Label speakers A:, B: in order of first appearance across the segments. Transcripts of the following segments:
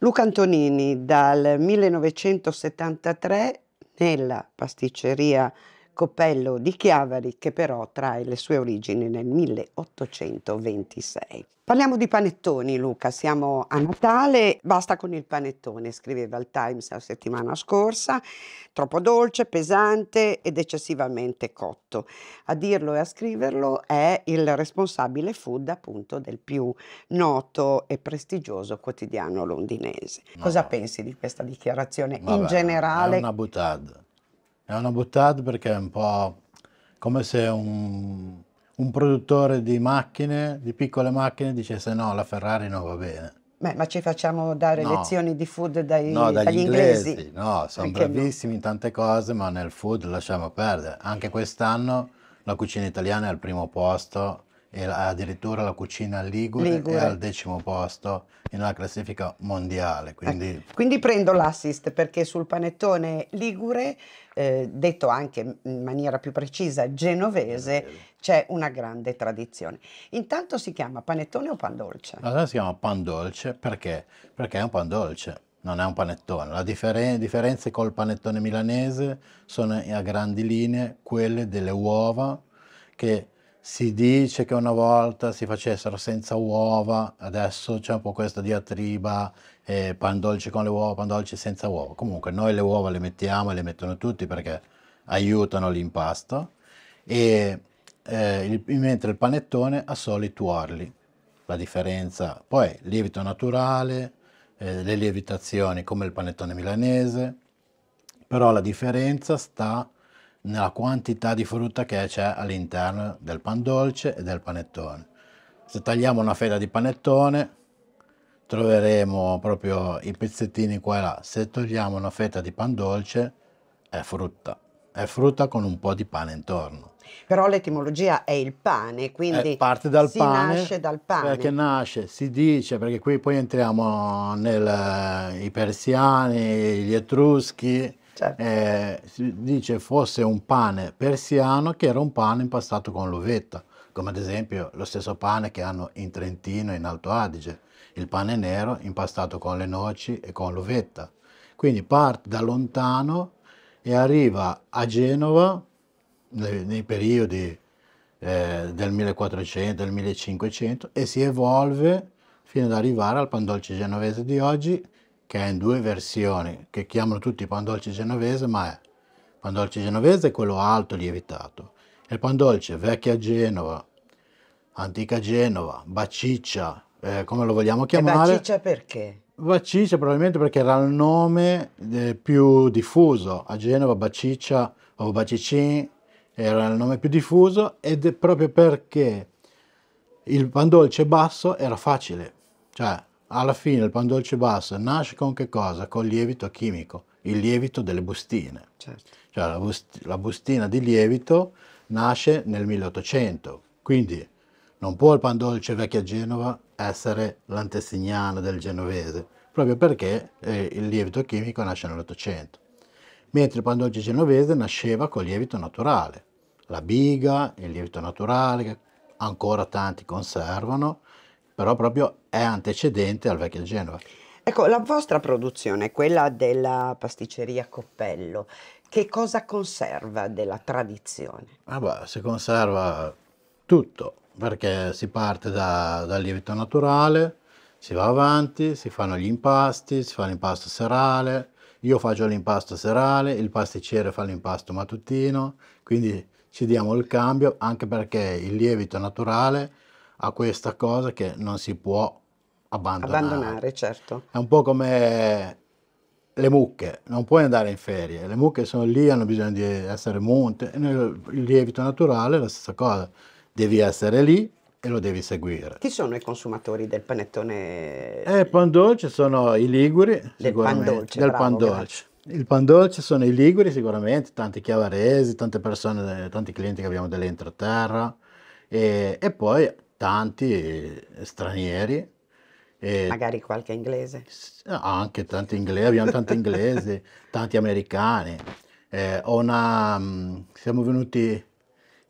A: Luca Antonini dal 1973 nella pasticceria Coppello di Chiavari che però trae le sue origini nel 1826. Parliamo di panettoni, Luca. Siamo a Natale, basta con il panettone, scriveva il Times la settimana scorsa. Troppo dolce, pesante ed eccessivamente cotto. A dirlo e a scriverlo è il responsabile food, appunto, del più noto e prestigioso quotidiano londinese. No. Cosa pensi di questa dichiarazione Vabbè, in generale? È una buttad.
B: È una buttad perché è un po' come se un un produttore di macchine, di piccole macchine, dice se no la Ferrari non va bene.
A: Beh, ma ci facciamo dare no. lezioni di food dai, no, dagli, dagli inglesi. inglesi.
B: No, sono Perché bravissimi in tante cose, ma nel food lasciamo perdere. Anche quest'anno la cucina italiana è al primo posto e addirittura la cucina ligure, ligure, è al decimo posto nella classifica mondiale. Ecco, quindi...
A: quindi prendo l'assist perché sul panettone ligure, eh, detto anche in maniera più precisa genovese, c'è una grande tradizione. Intanto si chiama panettone o pan dolce?
B: Allora si chiama pan dolce perché? Perché è un pan dolce non è un panettone. Le differen differenze col panettone milanese sono a grandi linee quelle delle uova che si dice che una volta si facessero senza uova, adesso c'è un po' questa diatriba eh, pan dolce con le uova, pan dolce senza uova. Comunque noi le uova le mettiamo e le mettono tutti perché aiutano l'impasto, e eh, il, mentre il panettone ha solo i tuorli. La differenza, poi lievito naturale, eh, le lievitazioni come il panettone milanese, però la differenza sta nella quantità di frutta che c'è all'interno del pan dolce e del panettone. Se tagliamo una fetta di panettone troveremo proprio i pezzettini qua e là. Se togliamo una fetta di pan dolce è frutta, è frutta con un po' di pane intorno.
A: Però l'etimologia è il pane, quindi eh,
B: parte dal si pane, nasce dal pane. Perché nasce, si dice, perché qui poi entriamo nei eh, persiani, gli etruschi, Certo. Eh, si dice fosse un pane persiano che era un pane impastato con l'uvetta, come ad esempio lo stesso pane che hanno in Trentino e in Alto Adige, il pane nero impastato con le noci e con l'uvetta. Quindi parte da lontano e arriva a Genova nei, nei periodi eh, del 1400, del 1500 e si evolve fino ad arrivare al pan genovese di oggi che è in due versioni, che chiamano tutti pan dolce genovese, ma è pan dolce genovese è quello alto lievitato. E Il pan dolce vecchia Genova, antica Genova, baciccia, eh, come lo vogliamo chiamare. E baciccia perché? Baciccia probabilmente perché era il nome eh, più diffuso. A Genova baciccia o bacicin era il nome più diffuso ed è proprio perché il pan dolce basso era facile. Cioè, alla fine il pan dolce basso nasce con che cosa? Con il lievito chimico, il lievito delle bustine. Certo. Cioè la, bust la bustina di lievito nasce nel 1800, quindi non può il pan dolce vecchia Genova essere l'antesignano del genovese, proprio perché eh, il lievito chimico nasce nell'Ottocento, mentre il pan dolce genovese nasceva col lievito naturale, la biga, il lievito naturale, che ancora tanti conservano, però proprio è antecedente al vecchio Genova.
A: Ecco, la vostra produzione, quella della pasticceria Coppello, che cosa conserva della tradizione?
B: Ah beh, si conserva tutto, perché si parte da, dal lievito naturale, si va avanti, si fanno gli impasti, si fa l'impasto serale, io faccio l'impasto serale, il pasticcere fa l'impasto mattutino, quindi ci diamo il cambio anche perché il lievito naturale a questa cosa che non si può
A: abbandonare. Abbandonare, certo.
B: È un po' come le mucche, non puoi andare in ferie, le mucche sono lì, hanno bisogno di essere monte, nel lievito naturale è la stessa cosa, devi essere lì e lo devi seguire.
A: Chi sono i consumatori del panettone?
B: Eh, pan dolce sono i liguri, del pan dolce, del bravo, pan dolce. Il pan dolce sono i liguri sicuramente, tanti chiavaresi, tante persone, tanti clienti che abbiamo dell'entroterra e, e poi tanti eh, stranieri. E Magari qualche inglese. Anche tanti inglesi, abbiamo tanti inglesi, tanti americani. Eh, una, mm, siamo venuti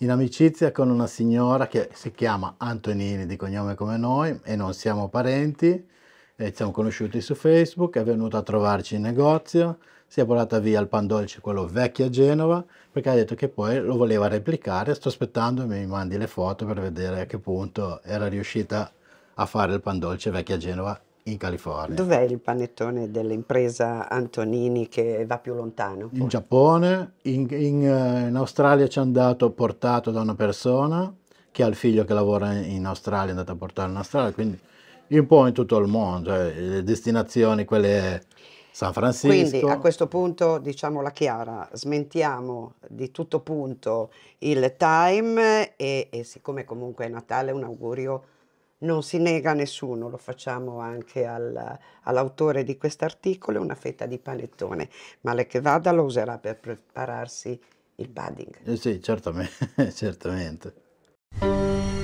B: in amicizia con una signora che si chiama Antonini di cognome come noi e non siamo parenti, eh, ci siamo conosciuti su Facebook, è venuta a trovarci in negozio, si è portata via il pan dolce, quello vecchio a Genova, perché ha detto che poi lo voleva replicare, sto aspettando e mi mandi le foto per vedere a che punto era riuscita a fare il pan dolce vecchio a Genova in California.
A: Dov'è il panettone dell'impresa Antonini che va più lontano? Poi?
B: In Giappone, in, in, eh, in Australia ci è andato portato da una persona che ha il figlio che lavora in Australia, è andato a portare in Australia, quindi un po' in tutto il mondo, cioè, le destinazioni quelle San Francisco. Quindi a
A: questo punto diciamola chiara, smentiamo di tutto punto il time e, e siccome comunque è Natale un augurio non si nega a nessuno, lo facciamo anche al, all'autore di quest'articolo, una fetta di panettone, male che vada lo userà per prepararsi il pudding.
B: Eh sì, certamente. certamente.